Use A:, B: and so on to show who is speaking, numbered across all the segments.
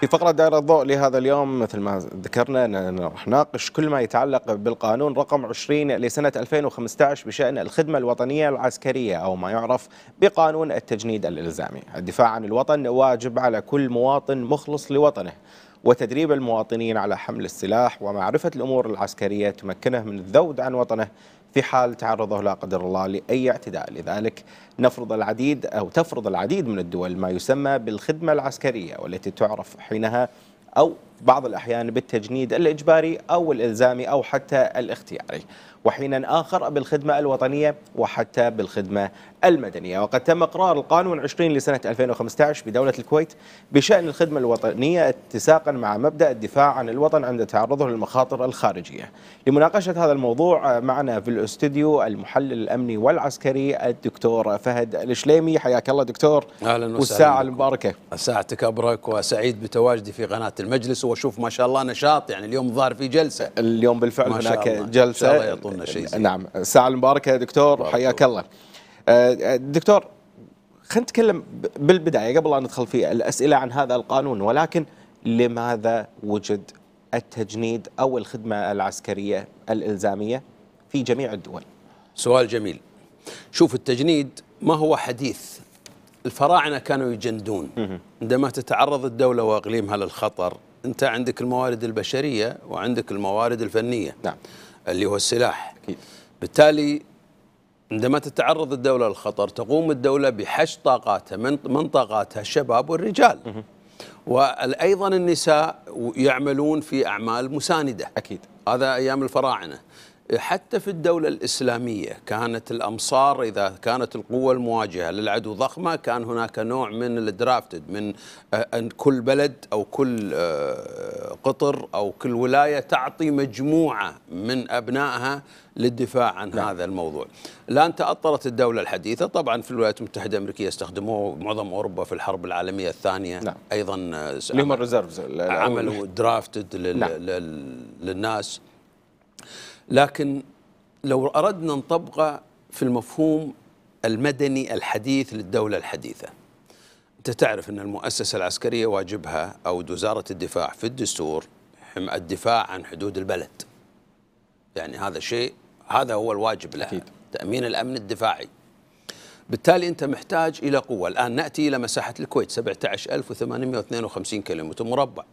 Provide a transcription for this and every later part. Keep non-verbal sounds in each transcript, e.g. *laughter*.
A: في فقرة دائرة الضوء لهذا اليوم مثل ما ذكرنا راح نناقش كل ما يتعلق بالقانون رقم 20 لسنة 2015 بشأن الخدمة الوطنية العسكرية أو ما يعرف بقانون التجنيد الإلزامي الدفاع عن الوطن واجب على كل مواطن مخلص لوطنه وتدريب المواطنين على حمل السلاح ومعرفة الأمور العسكرية تمكنه من الذود عن وطنه في حال تعرضه لا قدر الله لأي اعتداء لذلك نفرض العديد أو تفرض العديد من الدول ما يسمى بالخدمة العسكرية والتي تعرف حينها أو بعض الأحيان بالتجنيد الإجباري أو الإلزامي أو حتى الاختياري وحينا آخر بالخدمة الوطنية وحتى بالخدمة المدنية وقد تم إقرار القانون 20 لسنة 2015 بدولة الكويت بشأن الخدمة الوطنية اتساقا مع مبدأ الدفاع عن الوطن عند تعرضه للمخاطر الخارجية لمناقشة هذا الموضوع معنا في الاستوديو المحلل الأمني والعسكري الدكتور فهد الشليمي حياك الله دكتور
B: أهلا وسهلا والساعة المباركة ساعتك أبرك وسعيد بتواجدي في قناة المجلس وأشوف ما شاء الله نشاط يعني اليوم ظهر في جلسة اليوم بالفعل هناك الله. جلسة لنا شيء زي. نعم
A: الساعه المباركه يا دكتور حياك الله آه، آه، دكتور خلينا نتكلم بالبدايه قبل ان ندخل في الاسئله عن هذا القانون ولكن لماذا وجد التجنيد او الخدمه العسكريه الالزاميه في جميع الدول؟
B: سؤال جميل.
A: شوف التجنيد
B: ما هو حديث الفراعنه كانوا يجندون عندما تتعرض الدوله واقليمها للخطر انت عندك الموارد البشريه وعندك الموارد الفنيه نعم اللي هو السلاح أكيد. بالتالي عندما تتعرض الدولة للخطر تقوم الدولة بحشد طاقاتها من, من طاقاتها الشباب والرجال وأيضا النساء يعملون في أعمال مساندة أكيد هذا أيام الفراعنة حتى في الدولة الإسلامية كانت الأمصار إذا كانت القوة المواجهة للعدو ضخمة كان هناك نوع من الدرافتد من آه، أن كل بلد أو كل آه، قطر أو كل ولاية تعطي مجموعة من أبنائها للدفاع عن لا. نعم. هذا الموضوع الآن تأطرت الدولة الحديثة طبعا في الولايات المتحدة الأمريكية استخدموه معظم أوروبا في الحرب العالمية الثانية نعم. أيضا آه، عملوا درافتد لل... نعم. لل... للناس لكن لو أردنا نطبقه في المفهوم المدني الحديث للدولة الحديثة أنت تعرف أن المؤسسة العسكرية واجبها أو وزارة الدفاع في الدستور الدفاع عن حدود البلد يعني هذا شيء هذا هو الواجب لها أكيد. تأمين الأمن الدفاعي بالتالي أنت محتاج إلى قوة الآن نأتي إلى مساحة الكويت 17852 كيلومتر مربع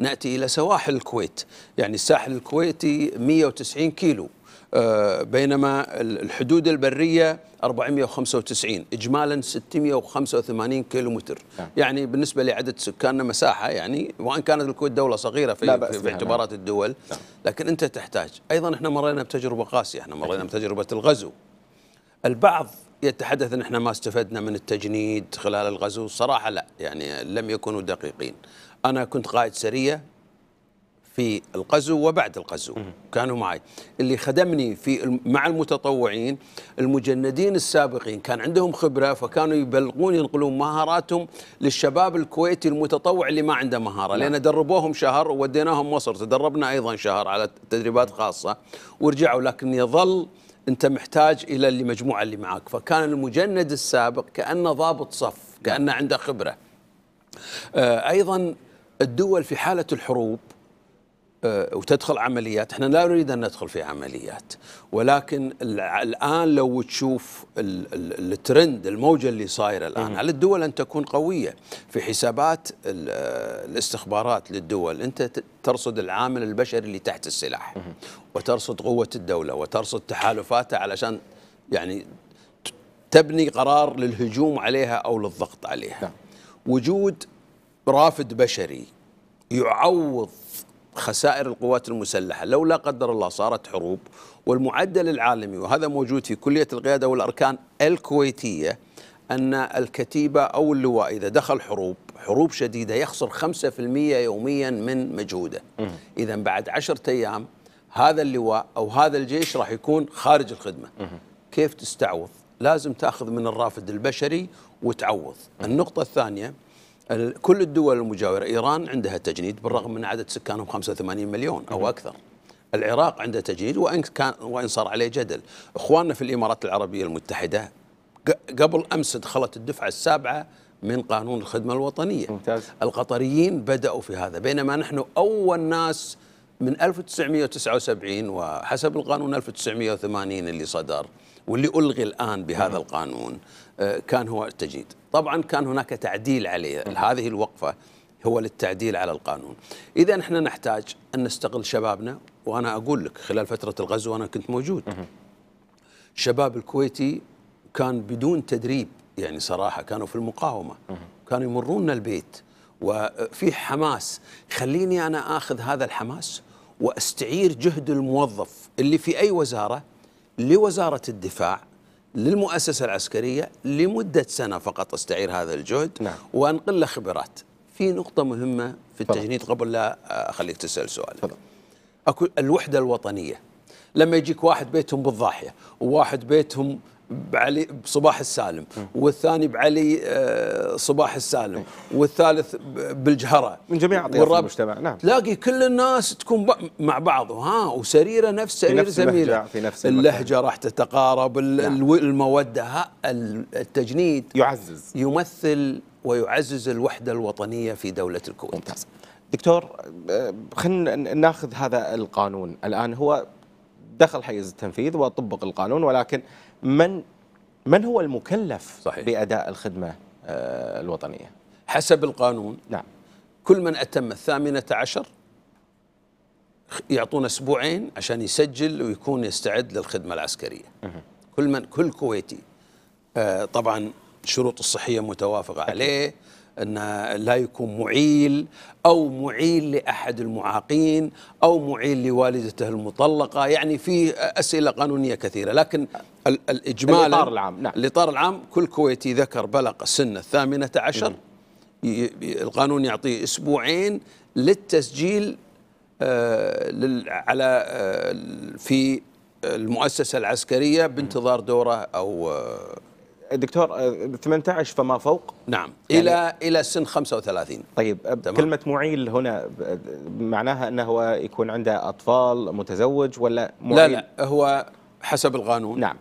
B: نأتي إلى سواحل الكويت يعني الساحل الكويتي 190 كيلو آه، بينما الحدود البرية 495 إجمالا 685 كيلو متر نعم. يعني بالنسبة لعدد سكاننا مساحة يعني وإن كانت الكويت دولة صغيرة في, في اعتبارات لا. نعم. الدول نعم. لكن أنت تحتاج أيضا إحنا مرينا بتجربة قاسية إحنا مرينا بتجربة الغزو البعض يتحدث ان احنا ما استفدنا من التجنيد خلال الغزو صراحه لا يعني لم يكونوا دقيقين أنا كنت قائد سرية في القزو وبعد القزو كانوا معي اللي خدمني في مع المتطوعين المجندين السابقين كان عندهم خبرة فكانوا يبلغون ينقلون مهاراتهم للشباب الكويتي المتطوع اللي ما عنده مهارة نعم. لأن دربوهم شهر ووديناهم مصر تدربنا أيضا شهر على تدريبات خاصة ورجعوا لكن يظل أنت محتاج إلى اللي مجموعة اللي معك فكان المجند السابق كأنه ضابط صف كأنه عنده خبرة آه، أيضا الدول في حالة الحروب آه، وتدخل عمليات احنا لا نريد أن ندخل في عمليات ولكن الآن لو تشوف الترند الموجة اللي صايرة الآن على الدول أن تكون قوية في حسابات آه، الاستخبارات للدول أنت ترصد العامل البشري اللي تحت السلاح وترصد قوة الدولة وترصد تحالفاتها علشان يعني تبني قرار للهجوم عليها أو للضغط عليها نعم. وجود رافد بشري يعوض خسائر القوات المسلحة لو لا قدر الله صارت حروب والمعدل العالمي وهذا موجود في كلية القيادة والأركان الكويتية أن الكتيبة أو اللواء إذا دخل حروب حروب شديدة يخسر 5% يوميا من مجهوده إذا بعد عشرة أيام هذا اللواء أو هذا الجيش راح يكون خارج الخدمة كيف تستعوض لازم تأخذ من الرافد البشري وتعوض النقطة الثانية كل الدول المجاورة إيران عندها تجنيد بالرغم من عدد سكانهم 85 مليون أو أكثر العراق عنده تجنيد وإن, كان وإن صار عليه جدل إخواننا في الإمارات العربية المتحدة قبل أمس دخلت الدفعة السابعة من قانون الخدمة الوطنية ممتاز. القطريين بدأوا في هذا بينما نحن أول ناس من 1979 وحسب القانون 1980 اللي صدر واللي ألغي الآن بهذا القانون كان هو التجديد طبعا كان هناك تعديل عليه هذه الوقفة هو للتعديل على القانون إذا احنا نحتاج أن نستغل شبابنا وأنا أقول لك خلال فترة الغزو أنا كنت موجود شباب الكويتي كان بدون تدريب يعني صراحة كانوا في المقاومة كانوا يمرون البيت وفي حماس خليني أنا أخذ هذا الحماس واستعير جهد الموظف اللي في أي وزارة لوزارة الدفاع للمؤسسة العسكرية لمدة سنة فقط استعير هذا الجهد نعم. وأنقل له خبرات في نقطة مهمة في التجنيد قبل لا أخليك تسأل سؤال الوحدة الوطنية لما يجيك واحد بيتهم بالضاحية وواحد بيتهم بعلي بصباح السالم والثاني بعلي آه، صباح السالم والثالث بالجهره من جميع اطياف المجتمع نعم تلاقي كل الناس تكون مع بعض ها وسريره نفس سرير زميله في نفس اللهجه راح تتقارب نعم. الموده
A: التجنيد يعزز يمثل ويعزز الوحده الوطنيه في دوله الكويت ممتاز دكتور آه، خلينا ناخذ هذا القانون الان هو دخل حيز التنفيذ وطبق القانون ولكن من من هو المكلف صحيح. بأداء الخدمة آه، الوطنية حسب القانون نعم
B: كل من أتم الثامنة عشر يعطون أسبوعين عشان يسجل ويكون يستعد للخدمة العسكرية كل من كل كويتي آه، طبعا الشروط الصحية متوافقة عليه أن لا يكون معيل أو معيل لأحد المعاقين أو معيل لوالدته المطلقة يعني في أسئلة قانونية كثيرة لكن الإجمال الإطار العام نعم. الإطار العام كل كويتي ذكر بلغ سن الثامنة عشر القانون يعطيه أسبوعين للتسجيل آه، على آه، في المؤسسة العسكرية بانتظار دوره أو آه، دكتور
A: 18 آه، فما فوق
B: نعم يعني الى
A: الى سن 35 طيب آه، تمام. كلمه معيل هنا آه، معناها انه هو يكون عنده اطفال متزوج ولا معيل لا لا هو حسب القانون نعم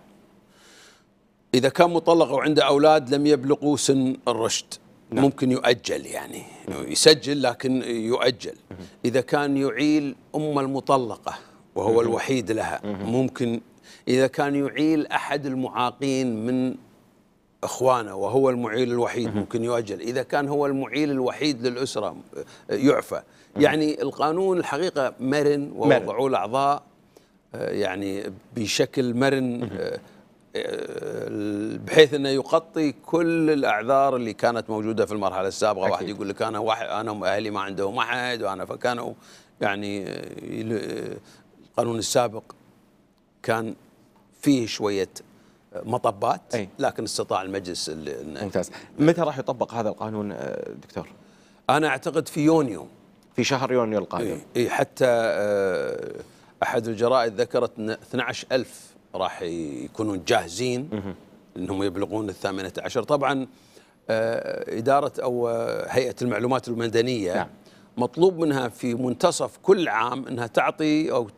A: اذا كان مطلق
B: وعنده اولاد لم يبلغوا سن الرشد نعم. ممكن يؤجل يعني يسجل لكن يؤجل اذا كان يعيل ام المطلقه وهو الوحيد لها ممكن إذا كان يعيل أحد المعاقين من اخوانه وهو المعيل الوحيد ممكن يؤجل اذا كان هو المعيل الوحيد للاسره آه، يعفى يعني القانون الحقيقه مرن ووضعوا الاعضاء آه، يعني بشكل مرن آه، بحيث انه يغطي كل الاعذار اللي كانت موجوده في المرحله السابقه أكيد. واحد يقول لك انا واحد انا اهلي ما عندهم احد وانا فكانوا يعني القانون السابق كان فيه شويه مطبات أي. لكن استطاع المجلس ممتاز متى راح يطبق هذا القانون آه، دكتور انا اعتقد في
A: يونيو في شهر يونيو القادم
B: اي حتى آه، احد الجرائد ذكرت ان 12000 راح يكونون جاهزين انهم يبلغون ال عشر طبعا آه، إدارة أو هيئة المعلومات المدنية نعم. مطلوب منها في منتصف كل عام أنها تعطي أو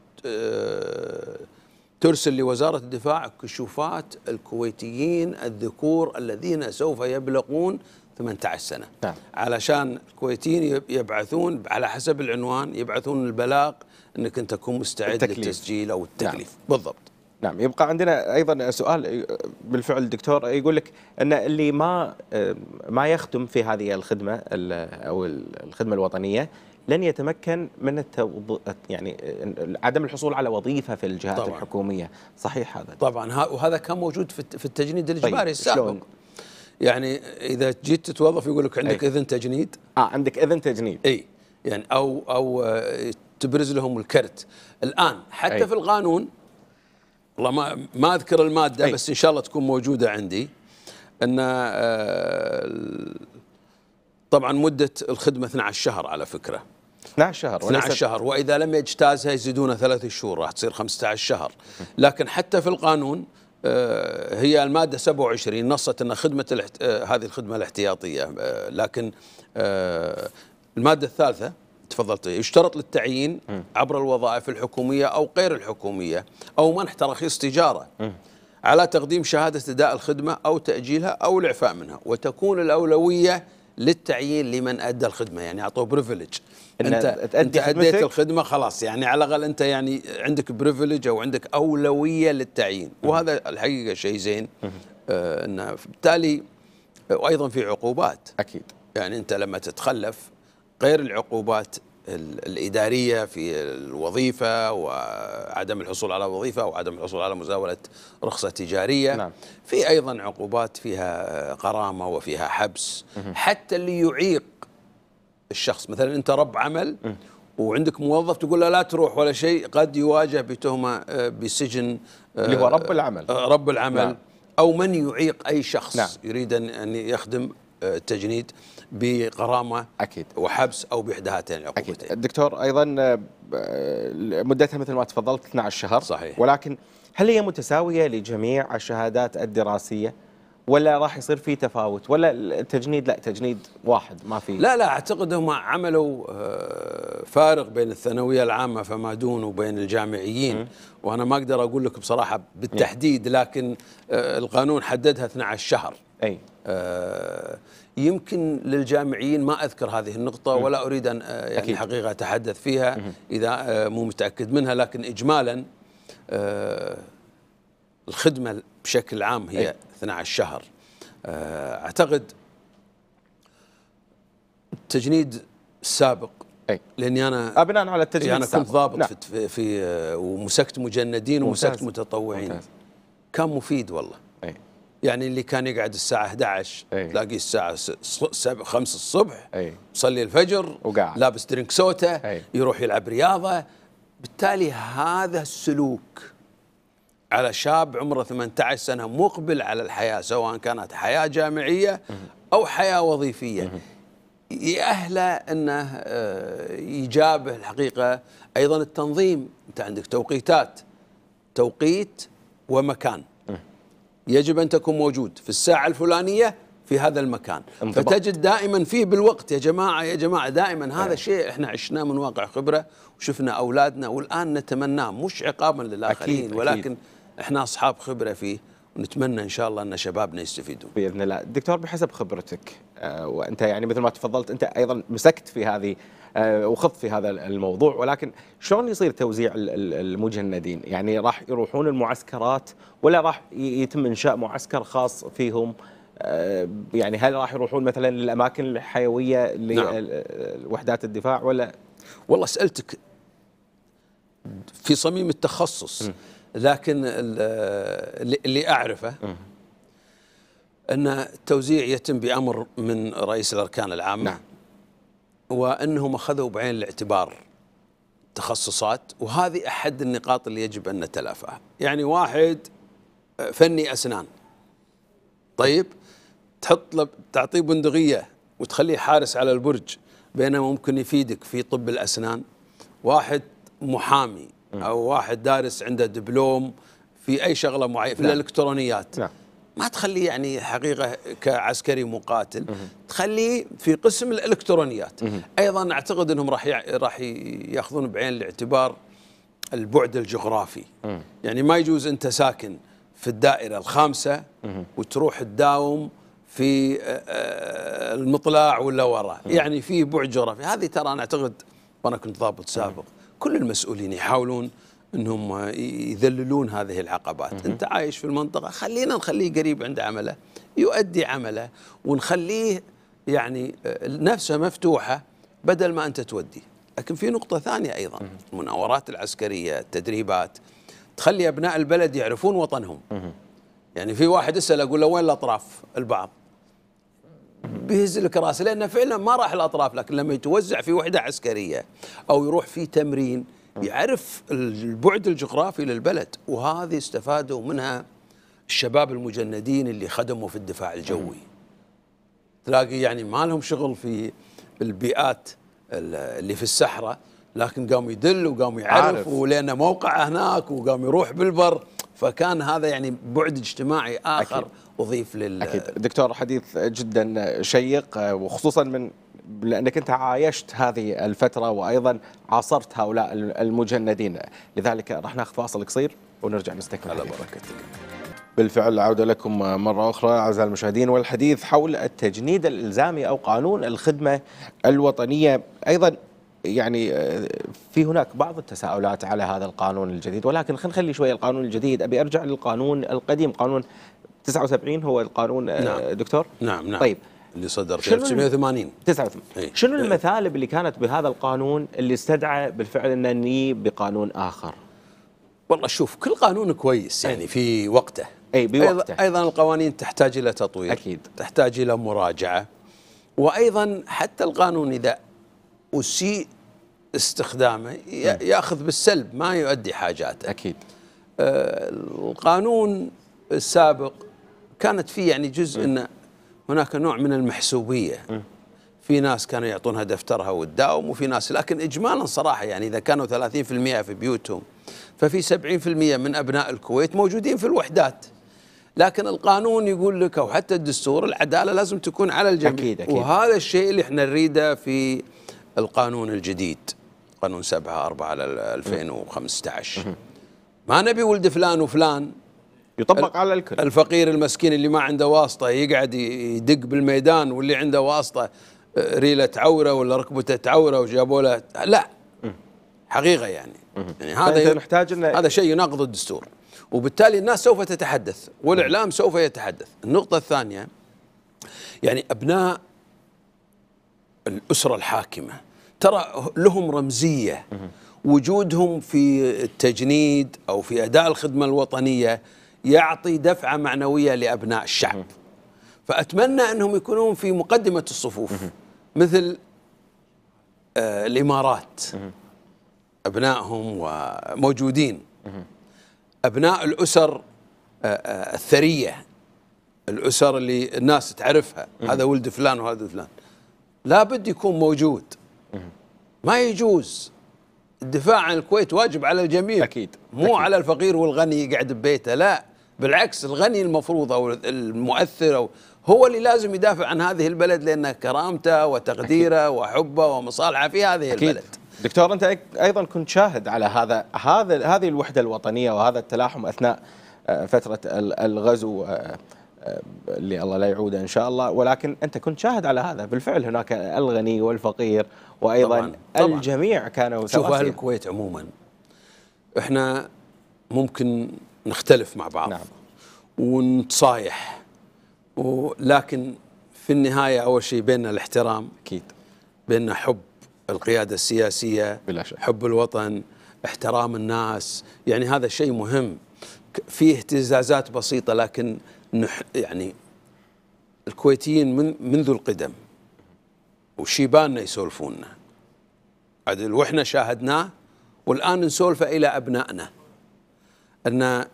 B: ترسل لوزارة الدفاع كشوفات الكويتيين الذكور الذين سوف يبلغون 18 سنة نعم. علشان الكويتيين يبعثون على حسب العنوان يبعثون البلاغ أنك أنت تكون مستعد التكليف. للتسجيل أو
A: التكليف نعم. بالضبط نعم يبقى عندنا ايضا سؤال بالفعل دكتور يقول لك ان اللي ما ما يخدم في هذه الخدمه او الخدمه الوطنيه لن يتمكن من التوض... يعني عدم الحصول على وظيفه في الجهات طبعًا. الحكوميه صحيح هذا طبعا وهذا كان موجود في التجنيد الاجباري طيب. السابق شلون؟
B: يعني اذا جيت تتوظف يقول لك عندك أي. اذن تجنيد اه عندك اذن تجنيد اي يعني او او آه، تبرز لهم الكرت الان حتى أي. في القانون والله ما ما اذكر الماده أي. بس ان شاء الله تكون موجوده عندي ان آه، طبعا مده الخدمه 12 شهر على فكره
A: 12 شهر 12
B: شهر واذا لم يجتازها يزيدونها ثلاث شهور راح تصير 15 شهر لكن حتى في القانون آه، هي الماده 27 نصت ان خدمه الاحت... آه، هذه الخدمه الاحتياطيه آه، لكن الماده الثالثه تفضلت يشترط للتعيين عبر الوظائف الحكوميه او غير الحكوميه او منح تراخيص تجاره على تقديم شهاده اداء الخدمه او تاجيلها او الاعفاء منها وتكون الاولويه للتعيين لمن ادى الخدمه يعني اعطوه بريفليج إن انت انت اديت الخدمه خلاص يعني على الاقل انت يعني عندك بريفليج او عندك اولويه للتعيين وهذا الحقيقه شيء زين آه انه بالتالي وايضا آه، في عقوبات اكيد يعني انت لما تتخلف غير العقوبات الاداريه في الوظيفه وعدم الحصول على وظيفه وعدم الحصول على مزاوله رخصه تجاريه نعم. في ايضا عقوبات فيها آه، غرامه وفيها حبس حتى اللي يعيق الشخص مثلا انت رب عمل وعندك موظف تقول له لا تروح ولا شيء قد يواجه بتهمه آه، بسجن آه، اللي هو رب العمل آه، رب العمل نعم. او من يعيق اي شخص نعم. يريد ان يخدم التجنيد بغرامه اكيد وحبس او
A: باحدى هاتين العقوبتين اكيد الدكتور ايضا مدتها مثل ما تفضلت 12 شهر صحيح ولكن هل هي متساويه لجميع الشهادات الدراسيه؟ ولا راح يصير في تفاوت ولا التجنيد لا تجنيد واحد ما في لا لا
B: اعتقد هم
A: عملوا
B: آه، فارق بين الثانويه العامه فما دون وبين الجامعيين وانا ما اقدر اقول لك بصراحه بالتحديد لكن آه، القانون حددها 12 شهر اي آه، يمكن للجامعيين ما اذكر هذه النقطه ولا اريد ان يعني حقيقه اتحدث فيها اذا مو متاكد منها لكن اجمالا الخدمه بشكل عام هي أي. 12 شهر آه، اعتقد تجنيد سابق أي. لاني انا بناء على التجنيد يعني انا كنت ضابط نعم. في, في آه، ومسكت مجندين ومسكت متطوعين ممتاز. كان مفيد والله أي. يعني اللي كان يقعد الساعه 11 تلاقيه الساعه 5 الصبح يصلي الفجر وقاعد لابس درينك سوته يروح يلعب رياضه بالتالي هذا السلوك على شاب عمره 18 سنه مقبل على الحياه سواء كانت حياه جامعيه او حياه وظيفيه يأهله انه آه، يجابه الحقيقه ايضا التنظيم انت عندك توقيتات توقيت ومكان يجب ان تكون موجود في الساعه الفلانيه في هذا المكان فتجد دائما فيه بالوقت يا جماعه يا جماعه دائما نعم. هذا شيء احنا عشناه من واقع خبره وشفنا اولادنا والان نتمناه مش عقابا للاخرين أكيد ولكن أكيد.
A: احنا اصحاب خبره فيه ونتمنى ان شاء الله ان شبابنا يستفيدون. باذن الله، دكتور بحسب خبرتك آه، وانت يعني مثل ما تفضلت انت ايضا مسكت في هذه آه، وخضت في هذا الموضوع ولكن شلون يصير توزيع المجندين؟ يعني راح يروحون المعسكرات ولا راح يتم انشاء معسكر خاص فيهم؟ آه، يعني هل راح يروحون مثلا للاماكن الحيويه لوحدات نعم. الدفاع ولا؟ والله سالتك في صميم التخصص.
B: م. لكن اللي اعرفه ان التوزيع يتم بامر من رئيس الاركان العامه نعم وانهم اخذوا بعين الاعتبار تخصصات وهذه احد النقاط اللي يجب ان نتلافاها، يعني واحد فني اسنان طيب تحط له تعطيه بندقيه وتخليه حارس على البرج بينما ممكن يفيدك في طب الاسنان واحد محامي او واحد دارس عنده دبلوم في اي شغله معينه في نعم. الالكترونيات نعم. ما تخليه يعني حقيقه كعسكري مقاتل تخليه في قسم الالكترونيات ايضا اعتقد انهم راح راح ياخذون بعين الاعتبار البعد الجغرافي يعني ما يجوز انت ساكن في الدائره الخامسه وتروح تداوم في آه، آه، المطلع ولا وراء يعني في بعد جغرافي هذه ترى انا اعتقد وانا كنت ضابط سابق كل المسؤولين يحاولون انهم يذللون هذه العقبات، انت عايش في المنطقه خلينا نخليه قريب عند عمله، يؤدي عمله ونخليه يعني آه، نفسه مفتوحه بدل ما انت تودي، لكن في نقطه ثانيه ايضا المناورات العسكريه، التدريبات تخلي ابناء البلد يعرفون وطنهم. يعني في واحد اسال اقول له وين الاطراف؟ البعض بيهز لك راسه لانه فعلا ما راح الاطراف لكن لما يتوزع في وحده عسكريه او يروح في تمرين يعرف البعد الجغرافي للبلد وهذه استفادوا منها الشباب المجندين اللي خدموا في الدفاع الجوي تلاقي يعني ما لهم شغل في البيئات اللي في الصحراء لكن قام يدل وقام يعرف عارف. ولأن موقعه هناك وقام يروح بالبر فكان هذا يعني بعد اجتماعي آخر أكيد. اضيف لل
A: اكيد دكتور حديث جدا شيق وخصوصا من لانك انت عايشت هذه الفتره وايضا عاصرت هؤلاء المجندين لذلك راح ناخذ فاصل قصير ونرجع نستكمل على بركتك بالفعل العودة لكم مرة أخرى أعزائي المشاهدين والحديث حول التجنيد الإلزامي أو قانون الخدمة الوطنية أيضا يعني آه، في هناك بعض التساؤلات على هذا القانون الجديد ولكن خلينا نخلي شوية القانون الجديد أبي أرجع للقانون القديم قانون 79 هو القانون آه، نعم. دكتور نعم نعم طيب اللي صدر في 1980 89 شنو إيه. إيه. المثالب اللي كانت بهذا القانون اللي استدعى بالفعل ان نجيب بقانون اخر؟ والله شوف كل قانون كويس إيه. يعني في وقته اي بوقته ايضا القوانين تحتاج الى تطوير
B: اكيد تحتاج الى مراجعه وايضا حتى القانون اذا اسيء استخدامه ياخذ بالسلب ما يؤدي حاجاته اكيد آه القانون السابق كانت في يعني جزء ان هناك نوع من المحسوبيه في ناس كانوا يعطونها دفترها وتداوم وفي ناس لكن اجمالا صراحه يعني اذا كانوا 30% في بيوتهم ففي 70% من ابناء الكويت موجودين في الوحدات لكن القانون يقول لك او حتى الدستور العداله لازم تكون على الجميع أكيد أكيد. وهذا الشيء اللي احنا نريده في القانون الجديد قانون 7 4 2015 ما نبي ولد فلان وفلان يطبق على الكل الفقير المسكين اللي ما عنده واسطه يقعد يدق بالميدان واللي عنده واسطه ريله تعوره ولا ركبته تعوره وجابوا له لا حقيقه يعني يعني هذا
A: نحتاج إن هذا
B: شيء يناقض الدستور وبالتالي الناس سوف تتحدث والاعلام سوف يتحدث النقطه الثانيه يعني ابناء الاسره الحاكمه ترى لهم رمزيه وجودهم في التجنيد او في اداء الخدمه الوطنيه يعطي دفعة معنوية لأبناء الشعب فأتمنى أنهم يكونون في مقدمة الصفوف مثل آه، الإمارات أبنائهم وموجودين أبناء الأسر آه، آه، الثرية الأسر اللي الناس تعرفها هذا ولد فلان وهذا فلان لابد يكون موجود ما يجوز الدفاع عن الكويت واجب على الجميع اكيد مو أكيد. على الفقير والغني يقعد ببيته لا بالعكس الغني المفروض او المؤثر او
A: هو اللي لازم يدافع عن هذه البلد
B: لان كرامته وتقديره أكيد. وحبه ومصالحه في هذه أكيد. البلد
A: دكتور انت ايضا كنت شاهد على هذا هذا هذه الوحده الوطنيه وهذا التلاحم اثناء آه، فتره الغزو آه، اللي الله لا يعوده ان شاء الله ولكن انت كنت شاهد على هذا بالفعل هناك الغني والفقير وايضا طبعاً. طبعاً. الجميع كانوا شوف اهل
B: الكويت عموما احنا ممكن نختلف مع بعض نعم. ونتصايح ولكن في النهايه اول شيء بيننا الاحترام اكيد بيننا حب القياده السياسيه بلا شك. حب الوطن احترام الناس يعني هذا شيء مهم فيه اهتزازات بسيطه لكن نح يعني الكويتيين من منذ القدم وشيباننا يسولفوننا عدل واحنا شاهدناه والان نسولفه الى ابنائنا ان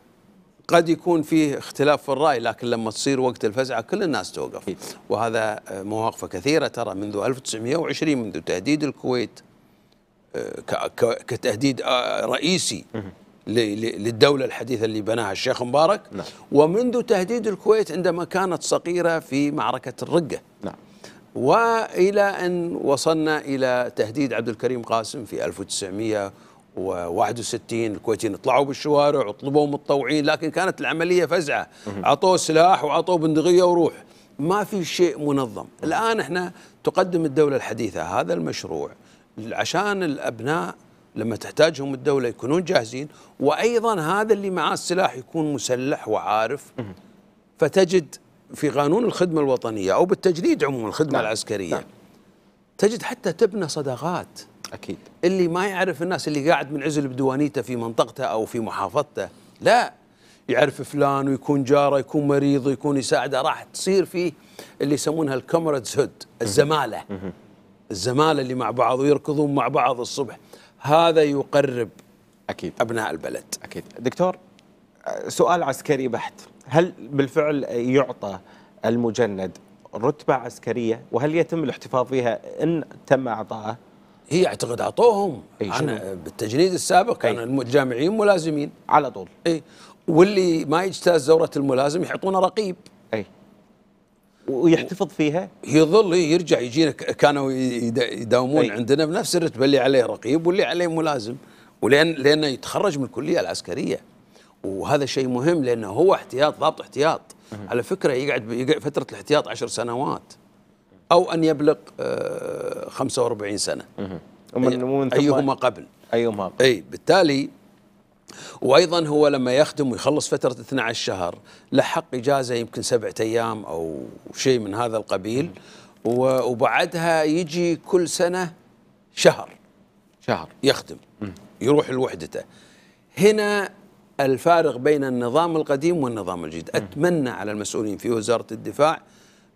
B: قد يكون فيه اختلاف في الراي لكن لما تصير وقت الفزعه كل الناس توقف وهذا مواقفه كثيره ترى منذ 1920 منذ تهديد الكويت آه، كتهديد آه، رئيسي للدولة الحديثة اللي بناها الشيخ مبارك نعم. ومنذ تهديد الكويت عندما كانت صغيرة في معركة الرقة نعم. وإلى أن وصلنا إلى تهديد عبد الكريم قاسم في 1961 الكويتيين طلعوا بالشوارع وطلبوا متطوعين لكن كانت العملية فزعة أعطوه سلاح وأعطوه بندقية وروح ما في شيء منظم الآن احنا تقدم الدولة الحديثة هذا المشروع عشان الأبناء لما تحتاجهم الدولة يكونون جاهزين وأيضا هذا اللي معاه السلاح يكون مسلح وعارف فتجد في قانون الخدمة الوطنية أو بالتجنيد عموما الخدمة نعم. العسكرية نعم. تجد حتى تبنى صداقات أكيد اللي ما يعرف الناس اللي قاعد منعزل بدوانيته في منطقته أو في محافظته لا يعرف فلان ويكون جاره يكون مريض ويكون يساعده راح تصير فيه اللي يسمونها الكامرادز هود الزماله الزماله اللي مع بعض ويركضون
A: مع بعض الصبح هذا يقرب اكيد ابناء البلد اكيد دكتور سؤال عسكري بحت هل بالفعل يعطى المجند رتبه عسكريه وهل يتم الاحتفاظ بها ان تم اعطائه هي اعتقد اعطوهم انا بالتجنيد السابق كان الجامعين ملازمين على طول
B: اي واللي ما يجتاز زوره الملازم يحطونه رقيب
A: ويحتفظ فيها
B: يظل يرجع يجينا كانوا يداومون أي. عندنا بنفس الرتبه اللي عليه رقيب واللي عليه ملازم ولان لانه يتخرج من الكليه العسكريه وهذا شيء مهم لانه هو احتياط ضابط احتياط على فكره يقعد, يقعد فتره الاحتياط عشر سنوات او ان يبلغ آه 45 سنه ومن أي ومن ايهما قبل ايهما قبل اي بالتالي وايضا هو لما يخدم ويخلص فتره 12 شهر له حق اجازه يمكن سبعة ايام او شيء من هذا القبيل وبعدها يجي كل سنه شهر شهر يخدم يروح لوحدته هنا الفارق بين النظام القديم والنظام الجديد اتمنى على المسؤولين في وزاره الدفاع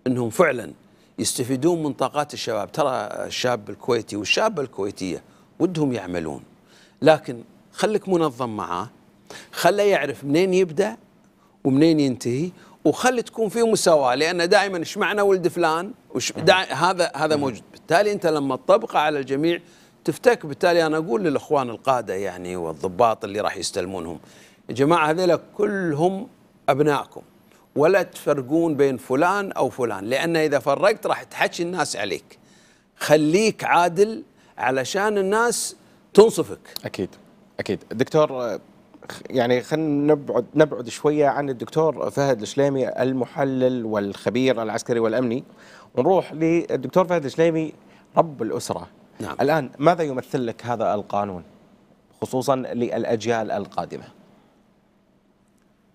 B: انهم فعلا يستفيدون من طاقات الشباب ترى الشاب الكويتي والشابه الكويتيه ودهم يعملون لكن خليك منظم معاه خله يعرف منين يبدأ ومنين ينتهي وخلي تكون فيه مساواه لان دائما ايش معنى ولد فلان وش هذا هذا موجود بالتالي انت لما تطبقه على الجميع تفتك بالتالي انا اقول للاخوان القاده يعني والضباط اللي راح يستلمونهم يا جماعه هذول كلهم ابنائكم ولا تفرقون بين فلان او فلان لان اذا فرقت راح تحكي الناس عليك خليك عادل
A: علشان الناس تنصفك اكيد اكيد دكتور يعني خلينا نبعد نبعد شويه عن الدكتور فهد الشليمي المحلل والخبير العسكري والامني ونروح للدكتور فهد الشليمي رب الاسره نعم. الان ماذا يمثل لك هذا القانون خصوصا للاجيال القادمه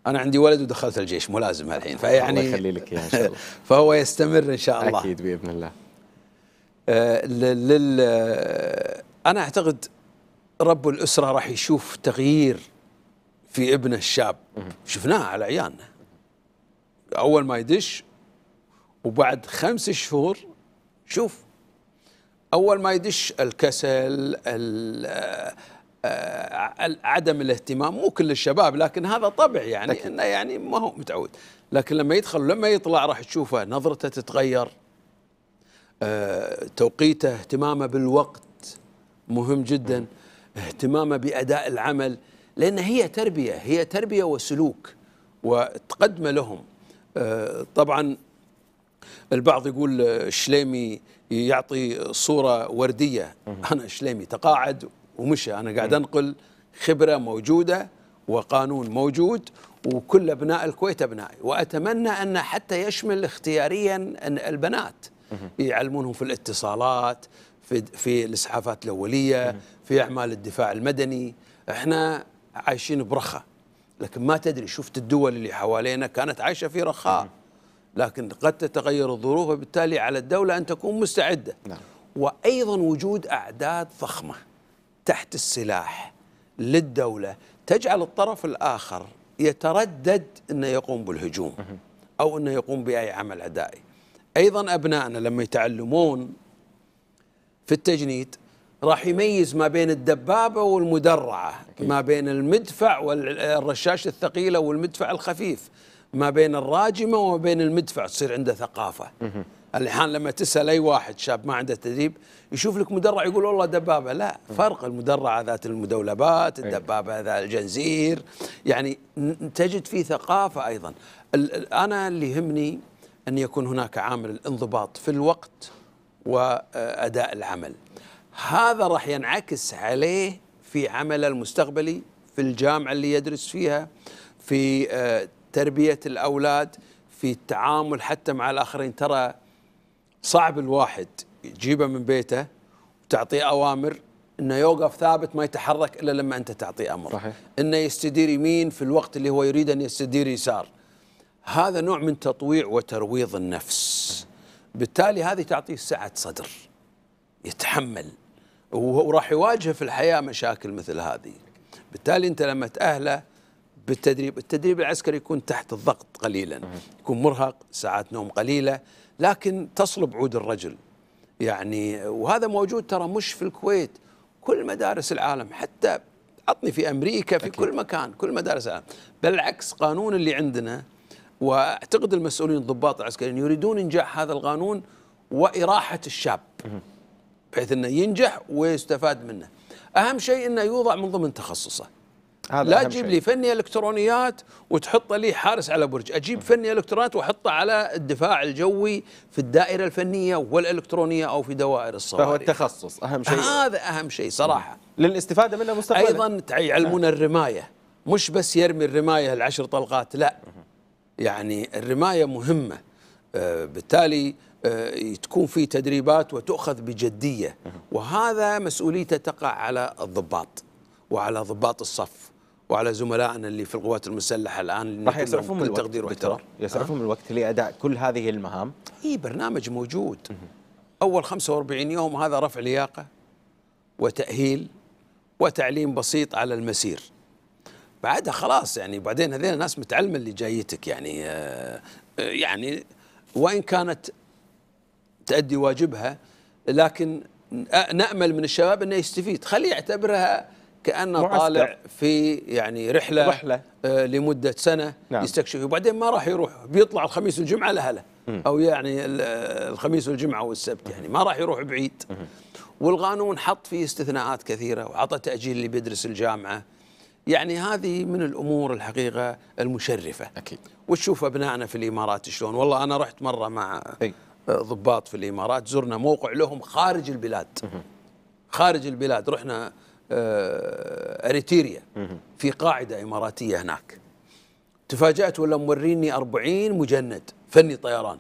A: انا عندي ولد ودخلت الجيش ملازم الحين فيعني الله يخلي لك ان شاء الله *laughs*
B: فهو يستمر ان شاء الله اكيد باذن الله آه لل آه، انا اعتقد رب الاسره راح يشوف تغيير في ابنه الشاب شفناه على عيالنا اول ما يدش وبعد خمس شهور شوف اول ما يدش الكسل آه، آه، عدم الاهتمام مو كل الشباب لكن هذا طبع يعني لكن. انه يعني ما هو متعود لكن لما يدخل لما يطلع راح تشوفه نظرته تتغير آه، توقيته اهتمامه بالوقت مهم جدا اهتمامه باداء العمل لان هي تربيه هي تربيه وسلوك وتقدمه لهم آه، طبعا البعض يقول الشليمي يعطي صوره ورديه انا شليمي تقاعد ومشى انا قاعد انقل خبره موجوده وقانون موجود وكل ابناء الكويت ابنائي واتمنى ان حتى يشمل اختياريا البنات يعلمونهم في الاتصالات في في الاسعافات الاوليه في اعمال الدفاع المدني احنا عايشين برخاء لكن ما تدري شفت الدول اللي حوالينا كانت عايشه في رخاء لكن قد تتغير الظروف وبالتالي على الدوله ان تكون مستعده نعم. وايضا وجود اعداد ضخمه تحت السلاح للدوله تجعل الطرف الاخر يتردد انه يقوم بالهجوم او انه يقوم باي عمل عدائي. ايضا ابنائنا لما يتعلمون في التجنيد راح يميز ما بين الدبابه والمدرعه أكيد. ما بين المدفع والرشاش الثقيله والمدفع الخفيف ما بين الراجمه وما بين المدفع تصير عنده ثقافه الحين لما تسال اي واحد شاب ما عنده تدريب يشوف لك مدرع يقول والله دبابه لا فرق المدرعه ذات المدولبات أيوه. الدبابه ذات الجنزير يعني تجد فيه ثقافه ايضا انا اللي يهمني ان يكون هناك عامل الانضباط في الوقت وأداء العمل هذا راح ينعكس عليه في عمله المستقبلي في الجامعة اللي يدرس فيها في آه، تربية الأولاد في التعامل حتى مع الآخرين ترى صعب الواحد تجيبه من بيته وتعطيه أوامر انه يوقف ثابت ما يتحرك الا لما انت تعطيه امر صحيح. انه يستدير يمين في الوقت اللي هو يريد ان يستدير يسار هذا نوع من تطويع وترويض النفس بالتالي هذه تعطيه سعة صدر يتحمل وراح يواجه في الحياة مشاكل مثل هذه بالتالي أنت لما تأهله بالتدريب التدريب العسكري يكون تحت الضغط قليلا يكون مرهق ساعات نوم قليلة لكن تصلب عود الرجل يعني وهذا موجود ترى مش في الكويت كل مدارس العالم حتى عطني في أمريكا في أكيد. كل مكان كل مدارس العالم بالعكس قانون اللي عندنا واعتقد المسؤولين الضباط العسكريين يريدون انجاح هذا القانون واراحه الشاب بحيث انه ينجح ويستفاد منه. اهم شيء انه يوضع من ضمن تخصصه. هذا لا تجيب لي فني الكترونيات وتحط لي حارس على برج، اجيب فني الكترونيات واحطه على الدفاع الجوي في الدائره الفنيه والالكترونيه او في دوائر الصواريخ. فهو التخصص اهم شيء. هذا اهم شيء صراحه. للاستفاده منه مستقبلا. ايضا يعلمون نعم. الرمايه، مش بس يرمي الرمايه العشر طلقات، لا. يعني الرماية مهمة آه، بالتالي آه، تكون في تدريبات وتؤخذ بجدية وهذا مسؤوليته تقع على الضباط وعلى ضباط الصف وعلى زملائنا اللي في القوات المسلحه الان راح يسعفهم الوقت تقدير واحترام يسعفهم
A: أه؟ الوقت لاداء كل هذه المهام اي برنامج موجود
B: اول 45 يوم هذا رفع لياقه وتاهيل وتعليم بسيط على المسير بعدها خلاص يعني وبعدين هذين الناس متعلمه اللي جايتك يعني آه، آه، يعني وان كانت تؤدي واجبها لكن نامل من الشباب انه يستفيد خليه يعتبرها كانه معسكر. طالع في يعني رحله, رحلة. آه لمده سنه نعم. يستكشف وبعدين ما راح يروح بيطلع الخميس والجمعه لاهله او يعني الخميس والجمعه والسبت يعني ما راح يروح بعيد والقانون حط فيه استثناءات كثيره وعطى تاجيل اللي بيدرس الجامعه يعني هذه من الامور الحقيقه المشرفه اكيد وتشوف ابنائنا في الامارات شلون والله انا رحت مره مع أي. آه، ضباط في الامارات زرنا موقع لهم خارج البلاد خارج البلاد رحنا آه، اريتريا في قاعده اماراتيه هناك تفاجات ولا موريني 40 مجند فني طيران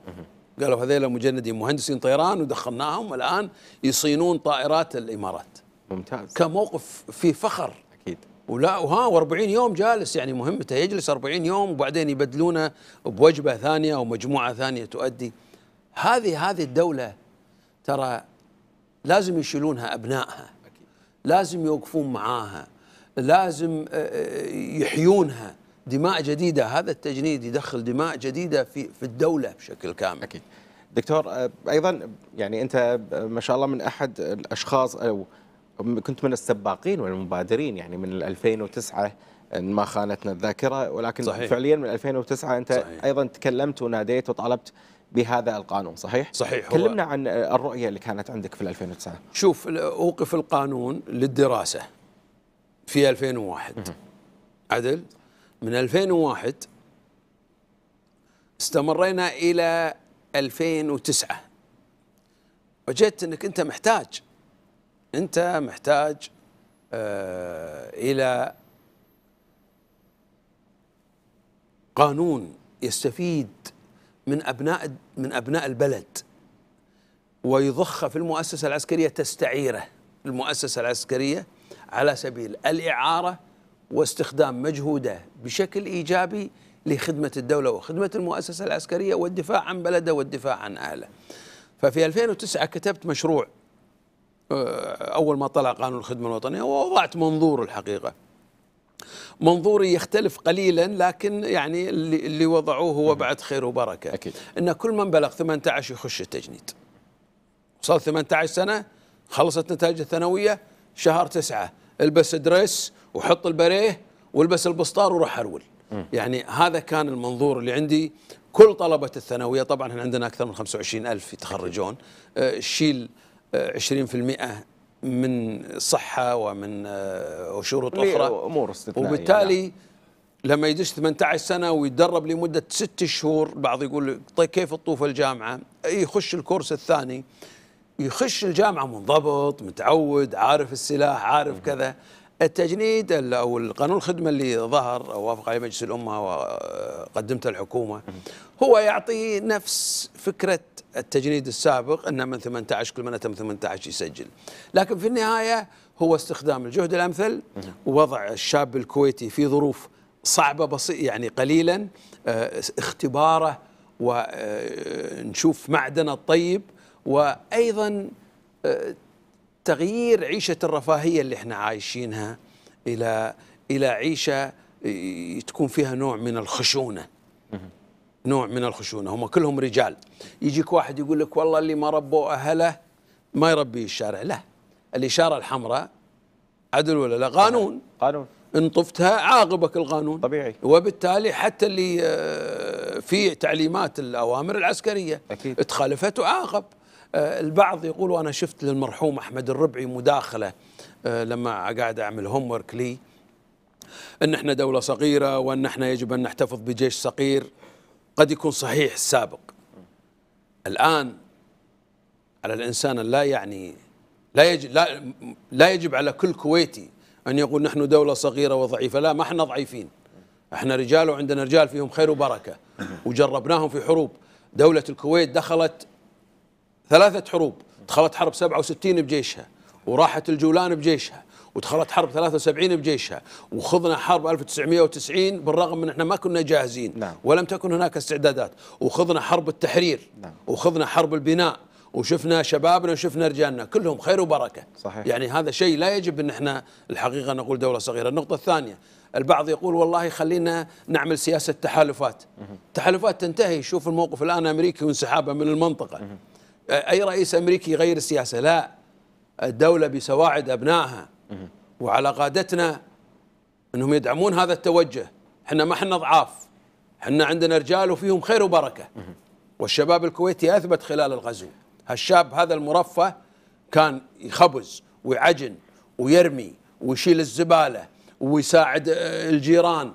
B: قالوا هذيل مجندين مهندسين طيران ودخلناهم الان يصينون طائرات الامارات ممتاز كموقف في فخر ولا وها و40 يوم جالس يعني مهمته يجلس 40 يوم وبعدين يبدلونه بوجبه ثانيه او مجموعه ثانيه تؤدي هذه هذه الدوله ترى لازم يشيلونها ابنائها لازم يوقفون معاها لازم آه، آه، يحيونها دماء جديده هذا التجنيد يدخل دماء جديده في في الدوله بشكل كامل اكيد
A: دكتور آه، ايضا يعني انت ما شاء الله من احد الاشخاص او كنت من السباقين والمبادرين يعني من 2009 ان ما خانتنا الذاكره ولكن صحيح. فعليا من 2009 انت صحيح. ايضا تكلمت وناديت وطالبت بهذا القانون صحيح؟ صحيح كلمنا هو عن الرؤيه اللي كانت عندك في 2009 شوف اوقف
B: القانون للدراسه في 2001 مه. عدل من 2001 استمرينا الى 2009 وجدت انك انت محتاج انت محتاج آه، الى قانون يستفيد من ابناء من ابناء البلد ويضخ في المؤسسه العسكريه تستعيره المؤسسه العسكريه على سبيل الاعاره واستخدام مجهوده بشكل ايجابي لخدمه الدوله وخدمه المؤسسه العسكريه والدفاع عن بلده والدفاع عن اهله. ففي 2009 كتبت مشروع آه، اول ما طلع قانون الخدمه الوطنيه ووضعت منظور الحقيقه منظوري يختلف قليلا لكن يعني اللي اللي وضعوه هو بعد خير وبركه أكيد. ان كل من بلغ 18 يخش التجنيد وصل 18 سنه خلصت نتائج الثانويه شهر تسعة البس دريس وحط البريه والبس البسطار وروح هرول يعني هذا كان المنظور اللي عندي كل طلبة الثانوية طبعا احنا عندنا أكثر من 25 ألف يتخرجون آه، شيل 20% من صحه ومن آه، شروط اخرى امور استثنائيه وبالتالي يعني. لما يدش 18 سنه ويتدرب لمده ست شهور بعض يقول طيب كيف تطوف الجامعه؟ يخش الكورس الثاني يخش الجامعه منضبط متعود عارف السلاح عارف كذا التجنيد او القانون الخدمه اللي ظهر وافق عليه مجلس الامه وقدمته الحكومه هو يعطي نفس فكره التجنيد السابق انه من 18 كل من اتم 18 يسجل لكن في النهايه هو استخدام الجهد الامثل ووضع الشاب الكويتي في ظروف صعبه بسيط يعني قليلا آه، اختباره ونشوف آه، معدنه الطيب وايضا آه، تغيير عيشه الرفاهيه اللي احنا عايشينها الى الى عيشه تكون فيها نوع من الخشونه نوع من الخشونه هم كلهم رجال يجيك واحد يقول لك والله اللي ما ربوا اهله ما يربي الشارع لا الاشاره الحمراء عدل ولا لا قانون قانون ان طفتها عاقبك القانون طبيعي وبالتالي حتى اللي آه، في تعليمات الاوامر العسكريه أكيد. تخالفها تعاقب البعض يقول أنا شفت للمرحوم أحمد الربعي مداخلة آه، لما قاعد أعمل هوم ورك لي أن احنا دولة صغيرة وأن احنا يجب أن نحتفظ بجيش صغير قد يكون صحيح السابق الآن على الإنسان لا يعني لا يجب, لا, لا يجب على كل كويتي أن يقول نحن دولة صغيرة وضعيفة لا ما احنا ضعيفين احنا رجال وعندنا رجال فيهم خير وبركة وجربناهم في حروب دولة الكويت دخلت ثلاثة حروب دخلت حرب 67 بجيشها وراحت الجولان بجيشها ودخلت حرب 73 بجيشها وخضنا حرب 1990 بالرغم من احنا ما كنا جاهزين نعم. ولم تكن هناك استعدادات وخضنا حرب التحرير نعم. وخضنا حرب البناء وشفنا شبابنا وشفنا رجالنا كلهم خير وبركه صحيح. يعني هذا شيء لا يجب ان احنا الحقيقه نقول دوله صغيره النقطه الثانيه البعض يقول والله خلينا نعمل سياسه تحالفات تحالفات تنتهي شوف الموقف الان امريكي وانسحابه من المنطقه اي رئيس امريكي يغير السياسه لا الدوله بسواعد ابنائها وعلى قادتنا انهم يدعمون هذا التوجه احنا ما احنا ضعاف احنا عندنا رجال وفيهم خير وبركه والشباب الكويتي اثبت خلال الغزو هالشاب هذا المرفه كان يخبز ويعجن ويرمي ويشيل الزباله ويساعد آه، الجيران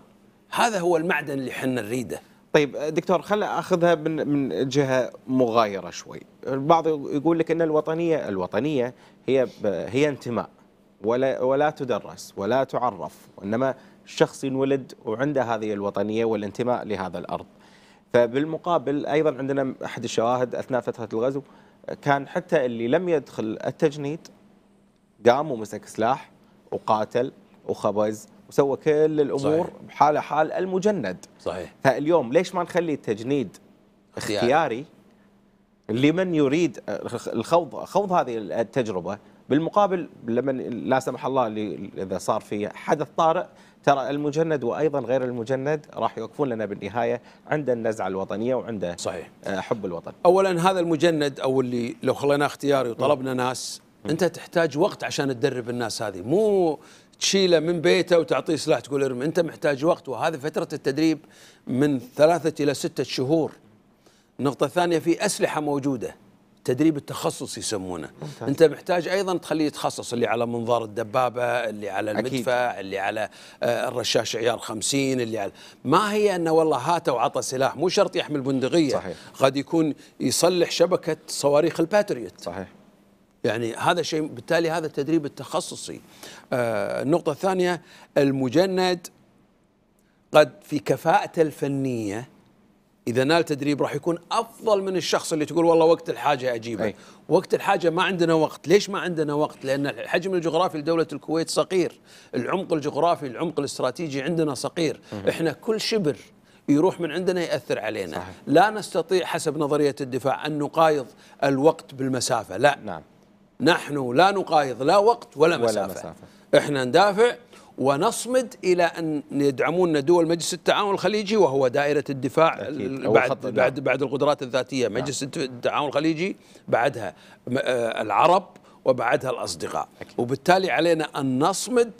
B: هذا
A: هو المعدن اللي احنا نريده طيب دكتور خل اخذها من من جهه مغايره شوي البعض يقول لك ان الوطنيه الوطنيه هي هي انتماء ولا ولا تدرس ولا تعرف وانما شخص ينولد وعنده هذه الوطنيه والانتماء لهذا الارض. فبالمقابل ايضا عندنا احد الشواهد اثناء فتره الغزو كان حتى اللي لم يدخل التجنيد قام ومسك سلاح وقاتل وخبز وسوى كل الامور صحيح. بحاله حال المجند. صحيح. فاليوم ليش ما نخلي التجنيد اختياري, اختياري لمن يريد الخوض خوض هذه التجربه بالمقابل لما لا سمح الله اذا صار في حدث طارئ ترى المجند وايضا غير المجند راح يوقفون لنا بالنهايه عند النزعه الوطنيه وعند صحيح آه، حب الوطن.
B: اولا هذا المجند او اللي لو خليناه اختياري وطلبنا ناس انت تحتاج وقت عشان تدرب الناس هذه مو تشيله من بيته وتعطيه سلاح تقول ارمي انت محتاج وقت وهذه فتره التدريب من ثلاثه الى سته شهور النقطة الثانية في أسلحة موجودة تدريب التخصص يسمونه ممتاز. انت محتاج ايضا تخليه يتخصص اللي على منظار الدبابه اللي على المدفع أكيد. اللي على آه، الرشاش عيار 50 اللي على ما هي انه والله هات وعطى سلاح مو شرط يحمل بندقيه صحيح. قد يكون يصلح شبكه صواريخ الباتريوت صحيح يعني هذا شيء بالتالي هذا التدريب التخصصي النقطه آه، الثانيه المجند قد في كفاءته الفنيه اذا نال تدريب راح يكون افضل من الشخص اللي تقول والله وقت الحاجه اجيبه أي. وقت الحاجه ما عندنا وقت ليش ما عندنا وقت لان الحجم الجغرافي لدوله الكويت صغير العمق الجغرافي العمق الاستراتيجي عندنا صغير احنا كل شبر يروح من عندنا ياثر علينا صحيح. لا نستطيع حسب نظريه الدفاع ان نقايض الوقت بالمسافه لا نعم. نحن لا نقايض لا وقت ولا, ولا مسافه, مسافة. احنا ندافع ونصمد الى ان يدعمونا دول مجلس التعاون الخليجي وهو دائره الدفاع بعد بعد بعد القدرات الذاتيه نعم. مجلس التعاون الخليجي بعدها آه، العرب وبعدها الاصدقاء أكيد. وبالتالي علينا ان نصمد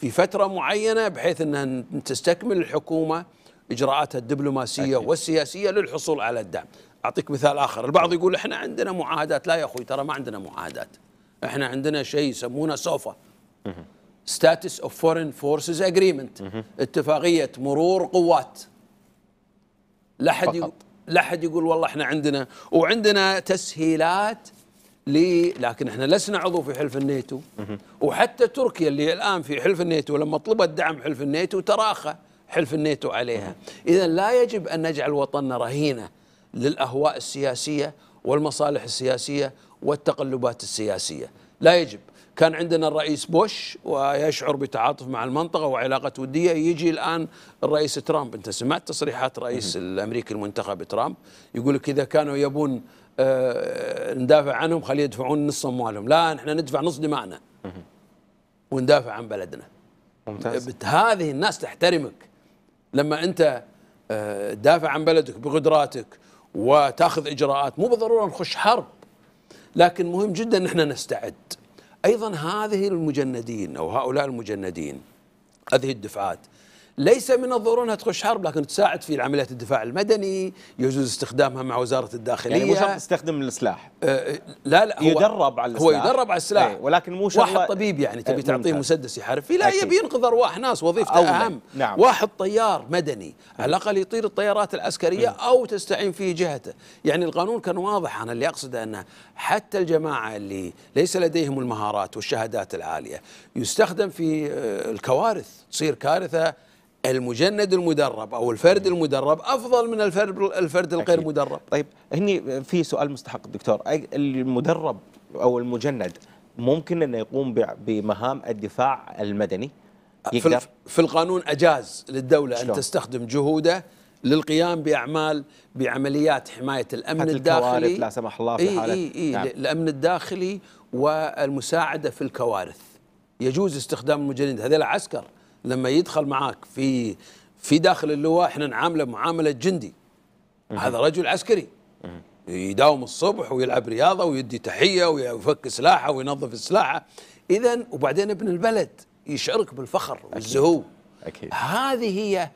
B: في فتره معينه بحيث انها تستكمل الحكومه اجراءاتها الدبلوماسيه أكيد. والسياسيه للحصول على الدعم اعطيك مثال اخر البعض يقول احنا عندنا معاهدات لا يا اخوي ترى ما عندنا معاهدات احنا عندنا شيء يسمونه سوفا ستاتس اوف فورين فورسز اجريمنت اتفاقيه مرور قوات لا احد لا احد يقول والله احنا عندنا وعندنا تسهيلات لي لكن احنا لسنا عضو في حلف الناتو وحتى تركيا اللي الان في حلف الناتو لما طلبت دعم حلف الناتو تراخى حلف الناتو عليها اذا لا يجب ان نجعل وطننا رهينه للاهواء السياسيه والمصالح السياسيه والتقلبات السياسيه لا يجب كان عندنا الرئيس بوش ويشعر بتعاطف مع المنطقه وعلاقه وديه يجي الان الرئيس ترامب انت سمعت تصريحات رئيس الامريكي المنتخب ترامب يقول لك اذا كانوا يبون آه ندافع عنهم خليه يدفعون نص اموالهم لا احنا ندفع نص دمائنا وندافع عن بلدنا ممتاز هذه الناس تحترمك لما انت آه دافع عن بلدك بقدراتك وتاخذ اجراءات مو بالضروره نخش حرب لكن مهم جدا ان احنا نستعد أيضا هذه المجندين أو هؤلاء المجندين هذه الدفعات ليس من الضروري انها تخش حرب لكن تساعد في عمليات الدفاع المدني يجوز استخدامها مع وزاره الداخليه يعني مو شرط تستخدم
A: السلاح آه, أه، لا لا هو يدرب على السلاح هو يدرب على السلاح ايه ولكن مو شرط واحد طبيب يعني إيه، تبي تعطيه مسدس يحارب فيه لا يبي
B: ينقذ ارواح ناس وظيفته اهم نعم واحد طيار مدني على الاقل يطير الطيارات العسكريه إيه. او تستعين فيه جهته يعني القانون كان واضح انا اللي اقصده انه حتى الجماعه اللي ليس لديهم المهارات والشهادات العاليه يستخدم في آه، الكوارث تصير كارثه المجند المدرب
A: او الفرد المدرب افضل من الفرد الفرد الغير أكيد. مدرب طيب هني في سؤال مستحق دكتور المدرب او المجند ممكن انه يقوم بمهام الدفاع المدني يقدر في القانون اجاز للدوله شلون؟ ان تستخدم
B: جهوده للقيام باعمال بعمليات حمايه الامن الداخلي لا سمح الله في حاله إي إي نعم. الامن الداخلي والمساعده في الكوارث يجوز استخدام المجند هذول عسكر لما يدخل معاك في في داخل اللواء احنا نعامله معامله جندي هذا رجل عسكري يداوم الصبح ويلعب رياضه ويدي تحيه ويفك سلاحه وينظف سلاحه اذا وبعدين ابن البلد يشعرك بالفخر والزهو أكيد. أكيد. هذه هي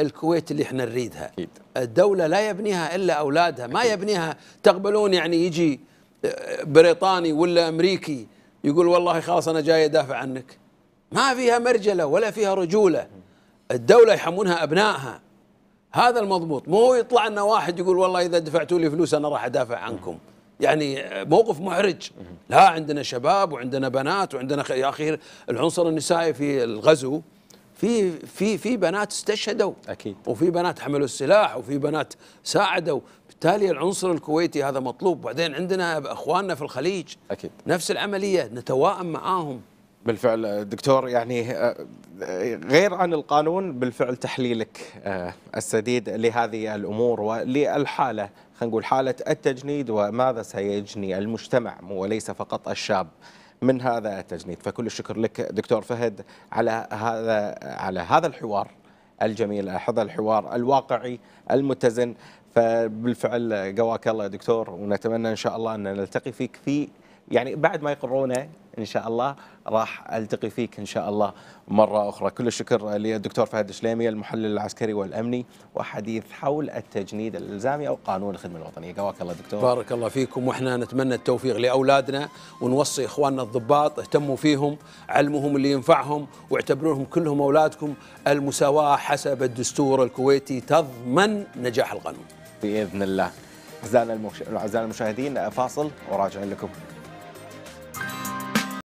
B: الكويت اللي احنا نريدها أكيد. الدوله لا يبنيها الا اولادها أكيد. ما يبنيها تقبلون يعني يجي آه، بريطاني ولا امريكي يقول والله خلاص انا جاي ادافع عنك ما فيها مرجله ولا فيها رجوله الدوله يحمونها ابنائها هذا المضبوط مو يطلع لنا واحد يقول والله اذا دفعتوا لي فلوس انا راح ادافع عنكم يعني موقف محرج لا عندنا شباب وعندنا بنات وعندنا يا اخي العنصر النسائي في الغزو في في في بنات استشهدوا اكيد وفي بنات حملوا السلاح وفي بنات ساعدوا بالتالي العنصر الكويتي هذا مطلوب بعدين عندنا اخواننا في الخليج اكيد نفس العمليه نتوائم معاهم
A: بالفعل دكتور يعني آه، غير عن القانون بالفعل تحليلك آه، السديد لهذه الامور وللحاله خلينا نقول حاله التجنيد وماذا سيجني المجتمع وليس فقط الشاب من هذا التجنيد فكل الشكر لك دكتور فهد على هذا على هذا الحوار الجميل هذا الحوار الواقعي المتزن فبالفعل قواك الله يا دكتور ونتمنى ان شاء الله ان نلتقي فيك في يعني بعد ما يقرونه ان شاء الله راح التقي فيك ان شاء الله مره اخرى كل الشكر للدكتور فهد الشليمي المحلل العسكري والامني وحديث حول التجنيد الالزامي او قانون الخدمه الوطنيه قواك الله دكتور بارك
B: الله فيكم واحنا نتمنى التوفيق لاولادنا ونوصي اخواننا الضباط اهتموا فيهم علمهم اللي ينفعهم واعتبروهم كلهم اولادكم المساواه حسب الدستور
A: الكويتي تضمن نجاح القانون باذن الله اعزائنا المشاهدين فاصل وراجعين لكم